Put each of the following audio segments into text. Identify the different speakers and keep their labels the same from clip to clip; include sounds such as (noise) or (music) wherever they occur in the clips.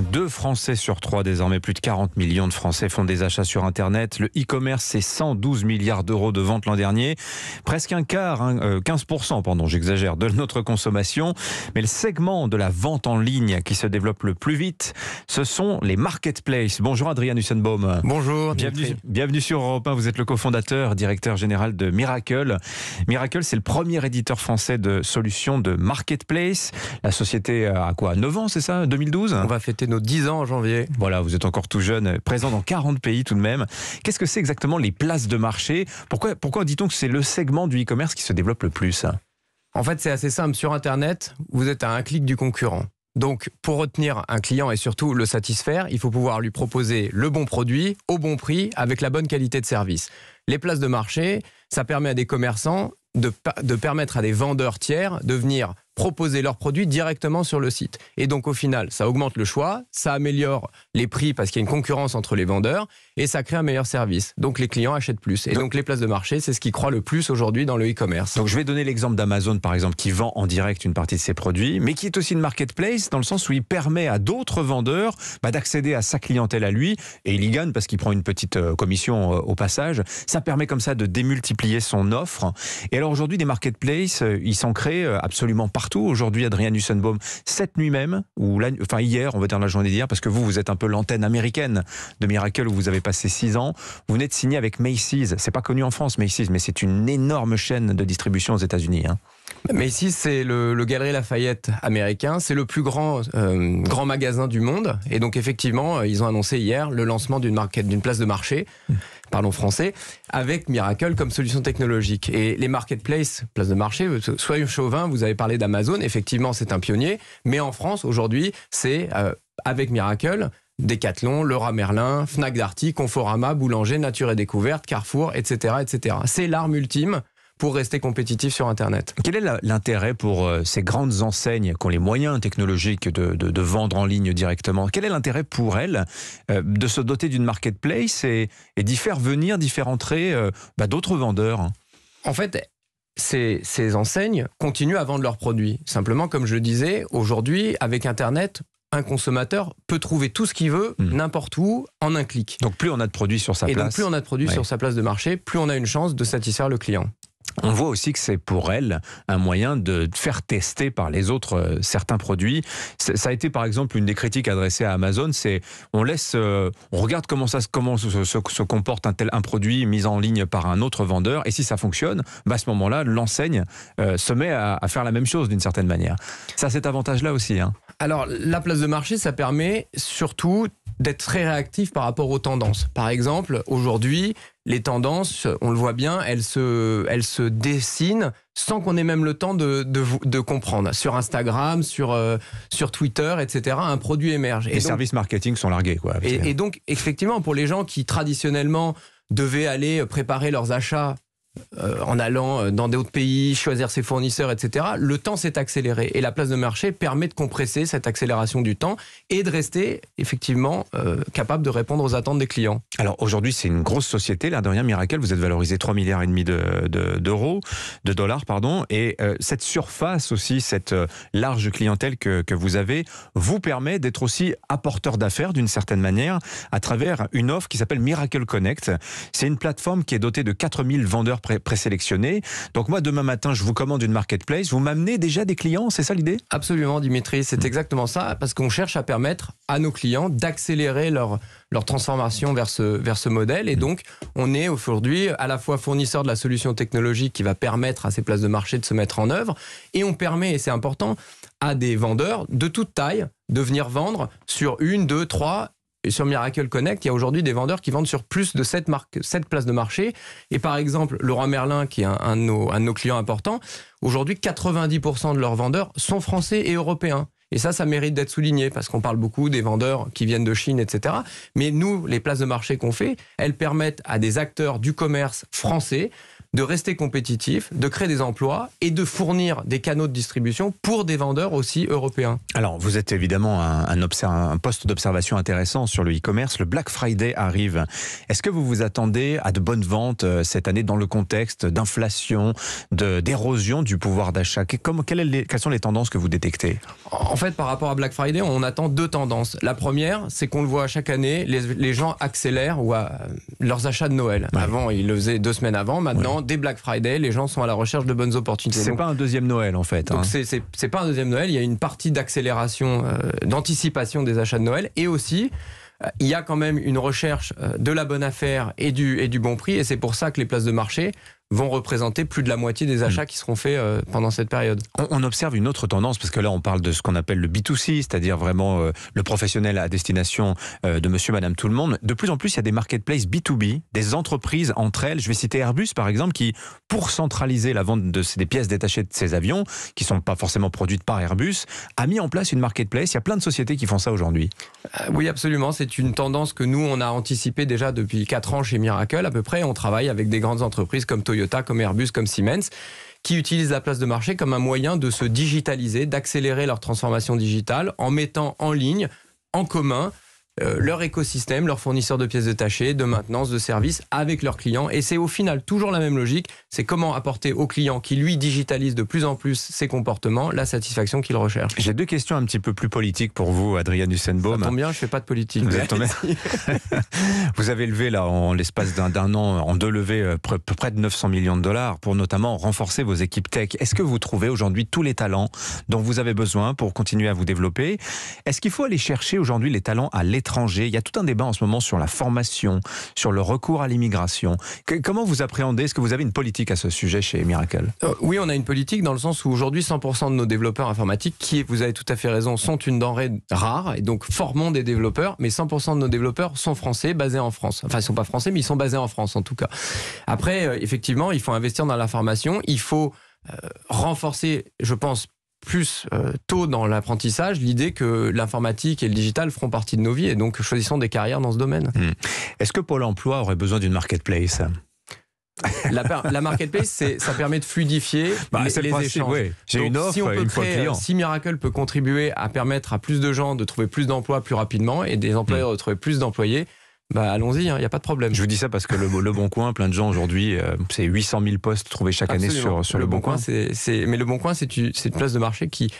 Speaker 1: Deux Français sur trois désormais, plus de 40 millions de Français font des achats sur Internet. Le e-commerce, c'est 112 milliards d'euros de ventes l'an dernier. Presque un quart, 15%, hein, euh, pardon, j'exagère, de notre consommation. Mais le segment de la vente en ligne qui se développe le plus vite, ce sont les marketplaces. Bonjour Adrien Hussenbaum. Bonjour. Bienvenue, bienvenue sur Europe 1. Vous êtes le cofondateur, directeur général de Miracle. Miracle, c'est le premier éditeur français de solutions de marketplace. La société a quoi 9 ans, c'est ça 2012 On va fêter nos 10 ans en janvier. Voilà, vous êtes encore tout jeune, présent dans 40 pays tout de même. Qu'est-ce que c'est exactement
Speaker 2: les places de marché Pourquoi, pourquoi dit-on que c'est le segment du e-commerce qui se développe le plus En fait, c'est assez simple. Sur Internet, vous êtes à un clic du concurrent. Donc, pour retenir un client et surtout le satisfaire, il faut pouvoir lui proposer le bon produit, au bon prix, avec la bonne qualité de service. Les places de marché, ça permet à des commerçants de, de permettre à des vendeurs tiers de venir proposer leurs produits directement sur le site. Et donc au final, ça augmente le choix, ça améliore les prix parce qu'il y a une concurrence entre les vendeurs et ça crée un meilleur service. Donc les clients achètent plus. Et donc, les places de marché, c'est ce qui croit le plus aujourd'hui dans le e-commerce. Donc je vais donner l'exemple d'Amazon par
Speaker 1: exemple qui vend en direct une partie de ses produits, mais qui est aussi une marketplace dans le sens où il permet à d'autres vendeurs bah, d'accéder à sa clientèle à lui et il y gagne parce qu'il prend une petite euh, commission euh, au passage. Ça permet comme ça de démultiplier son offre. Et alors aujourd'hui, des marketplaces, euh, ils s'en créent absolument partout partout. Aujourd'hui, Adrien Nussenbaum, cette nuit même, ou enfin hier, on va dire la journée d'hier, parce que vous, vous êtes un peu l'antenne américaine de Miracle où vous avez passé six ans. Vous venez de signer avec Macy's. C'est pas connu en France, Macy's, mais c'est une énorme chaîne de distribution aux États-Unis. Hein.
Speaker 2: Mais ici, c'est le, Galerie Lafayette américain. C'est le plus grand, euh, grand magasin du monde. Et donc, effectivement, euh, ils ont annoncé hier le lancement d'une place de marché, mm. parlons français, avec Miracle comme solution technologique. Et les marketplaces, place de marché, euh, Soyez chauvin, vous avez parlé d'Amazon. Effectivement, c'est un pionnier. Mais en France, aujourd'hui, c'est avec Miracle. Decathlon, Leroy Merlin, Fnac Darty, Conforama, Boulanger, Nature et Découverte, Carrefour, etc. etc. C'est l'arme ultime pour rester compétitif sur Internet. Quel est
Speaker 1: l'intérêt pour euh, ces grandes enseignes qui ont les moyens technologiques de, vendre en ligne directement Quel est l'intérêt pour elles euh, de se doter d'une marketplace et, d'y faire venir, d'y faire
Speaker 2: entrer euh, bah, d'autres vendeurs En fait, ces, ces, enseignes continuent à vendre leurs produits. Simplement, comme je le disais, aujourd'hui, avec Internet, un consommateur peut trouver tout ce qu'il veut, hmm. n'importe où, en un clic. Donc plus on a de produits sur sa place. Et donc, plus on a de produits sur sa place de marché, plus on a une chance de satisfaire le client. On voit aussi que c'est pour elle un moyen
Speaker 1: de faire tester par les autres euh, certains produits. Ça a été par exemple une des critiques adressées à Amazon, c'est on laisse, euh, on regarde comment ça se, se, comporte un tel un produit mis en ligne par un autre vendeur, et si ça fonctionne, bah, à ce moment-là, l'enseigne euh, se met à, faire la même chose d'une certaine manière. Ça, a cet avantage-là aussi. Hein.
Speaker 2: Alors, la place de marché, ça permet surtout d'être très réactif par rapport aux tendances. Par exemple, aujourd'hui, les tendances, on le voit bien, elles se, elles se dessinent sans qu'on ait même le temps de, de, comprendre. Sur Instagram, sur, euh, sur Twitter, etc., un produit émerge. Les services marketing sont largués. Quoi, et, donc, effectivement, pour les gens qui traditionnellement devaient aller préparer leurs achats euh, en allant euh, dans d'autres pays, choisir ses fournisseurs, etc., le temps s'est accéléré. Et la place de marché permet de compresser cette accélération du temps et de rester effectivement euh, capable de répondre aux attentes des clients. Alors aujourd'hui, c'est une grosse société, là
Speaker 1: Miracle, vous êtes valorisé 3 milliards et demi d'euros, de, dollars, pardon, et cette surface aussi, cette large clientèle que, vous avez, vous permet d'être aussi apporteur d'affaires d'une certaine manière à travers une offre qui s'appelle Miracle Connect. C'est une plateforme qui est dotée de 4000 vendeurs pré présélectionnés. Donc moi, demain matin, je vous commande une marketplace. Vous
Speaker 2: m'amenez déjà des clients, c'est ça l'idée Absolument, Dimitri. C'est hmm. exactement ça, parce qu'on cherche à permettre à nos clients d'accélérer leur, leur transformation vers ce, vers ce modèle. Et hmm. donc, on est aujourd'hui à la fois fournisseur de la solution technologique qui va permettre à ces places de marché de se mettre en œuvre, et on permet, et c'est important, à des vendeurs de toute taille de venir vendre sur une, deux, trois sur Miracle Connect, il y a aujourd'hui des vendeurs qui vendent sur plus de 7, places de marché. Et par exemple, Laurent Merlin, qui est un, nos, un de nos clients importants, aujourd'hui, 90% de leurs vendeurs sont français et européens. Et ça, ça mérite d'être souligné parce qu'on parle beaucoup des vendeurs qui viennent de Chine, etc. Mais nous, les places de marché qu'on fait, elles permettent à des acteurs du commerce français de rester compétitif, de créer des emplois et de fournir des canaux de distribution pour des vendeurs aussi européens.
Speaker 1: Alors, vous êtes évidemment un, poste d'observation intéressant sur le e-commerce. Le Black Friday arrive. Est-ce que vous vous attendez à de bonnes ventes euh, cette année dans le contexte d'inflation, d'érosion du pouvoir d'achat quelles, quelles sont les tendances que vous détectez
Speaker 2: En fait, par rapport à Black Friday, on attend deux tendances. La première, c'est qu'on le voit chaque année, les, gens accélèrent euh, leurs achats de Noël. Avant, ils le faisaient deux semaines avant. Maintenant, des Black Friday, les gens sont à la recherche de bonnes opportunités. C'est pas un deuxième Noël
Speaker 1: en fait. Donc hein.
Speaker 2: c'est pas un deuxième Noël, il y a une partie d'accélération, euh, d'anticipation des achats de Noël et aussi euh, il y a quand même une recherche euh, de la bonne affaire et du, et du bon prix, et c'est pour ça que les places de marché vont représenter plus de la moitié des achats mm. qui seront faits euh, pendant cette période.
Speaker 1: On, observe une autre tendance, parce que là on parle de ce qu'on appelle le B2C, c'est-à-dire vraiment euh, le professionnel à destination euh, de monsieur, madame, tout le monde. De plus en plus, il y a des marketplaces B2B, des entreprises entre elles. Je vais citer Airbus par exemple, qui, pour centraliser la vente de, des pièces détachées de ses avions, qui ne sont pas forcément produites par Airbus, a mis en place une marketplace. Il y a plein de sociétés qui font ça aujourd'hui.
Speaker 2: oui, absolument. C'est une tendance que nous, on a anticipée déjà depuis 4 ans chez Miracle à peu près. On travaille avec des grandes entreprises comme Toyota Toyota, comme Airbus, comme Siemens, qui utilisent la place de marché comme un moyen de se digitaliser, d'accélérer leur transformation digitale en mettant en ligne, en commun, euh, leur écosystème, leur fournisseur de pièces détachées, de maintenance, de services avec leurs clients. Et c'est au final toujours la même logique. C'est comment apporter au client qui lui digitalise de plus en plus ses comportements la satisfaction qu'il recherche.
Speaker 1: J'ai deux questions un petit peu plus politiques pour vous, Adrien Hussenbaum. Ça tombe
Speaker 2: bien, je fais pas de politique.
Speaker 1: Vous, (laughs) (laughs) avez levé là en l'espace d'un an, en deux levées, euh, peu près de 900 millions de dollars pour notamment renforcer vos équipes tech. Est-ce que vous trouvez aujourd'hui tous les talents dont vous avez besoin pour continuer à vous développer Est-ce qu'il faut aller chercher aujourd'hui les talents à l'étranger il y a tout un débat en ce moment sur la formation, sur le recours à l'immigration. Comment vous appréhendez Est-ce que vous avez une politique à ce sujet chez Miracle
Speaker 2: euh, Oui, on a une politique dans le sens où aujourd'hui 100% de nos développeurs informatiques, qui vous avez tout à fait raison, sont une denrée rare et donc formons des développeurs, mais 100% de nos développeurs sont français, basés en France. Enfin, ils ne sont pas français, mais ils sont basés en France en tout cas. Après, euh, effectivement, il faut investir dans la formation, il faut euh, renforcer, je pense, plus euh, tôt dans l'apprentissage l'idée que l'informatique et le digital feront partie de nos vies et donc choisissons des carrières dans ce domaine. Hmm. Est-ce que Pôle Emploi aurait besoin d'une marketplace la, marketplace, ça permet de fluidifier bah, les, échanges. J'ai une offre, si Si Miracle peut contribuer à permettre à plus de gens de trouver plus d'emplois plus rapidement et des employeurs de trouver plus d'employés, bah allons-y, il hein, n'y a pas de problème. Je vous dis ça parce que le, le Bon Coin, plein de gens aujourd'hui, euh, c'est 800 000 postes trouvés chaque année sur, sur le, Bon Coin. C'est Mais le Bon Coin, c'est une, place de marché qui,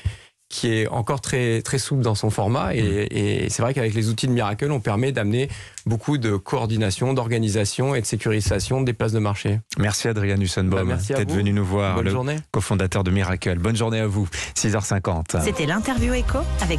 Speaker 2: qui est encore très, très souple dans son format. Mm. Et, c'est vrai qu'avec les outils de Miracle, on permet d'amener beaucoup de coordination, d'organisation et de sécurisation des places de marché.
Speaker 1: Merci Adrien Hussenbaum bah, d'être venu nous voir, Bonne le cofondateur de Miracle. Bonne journée à vous, 6h50. C'était l'interview écho avec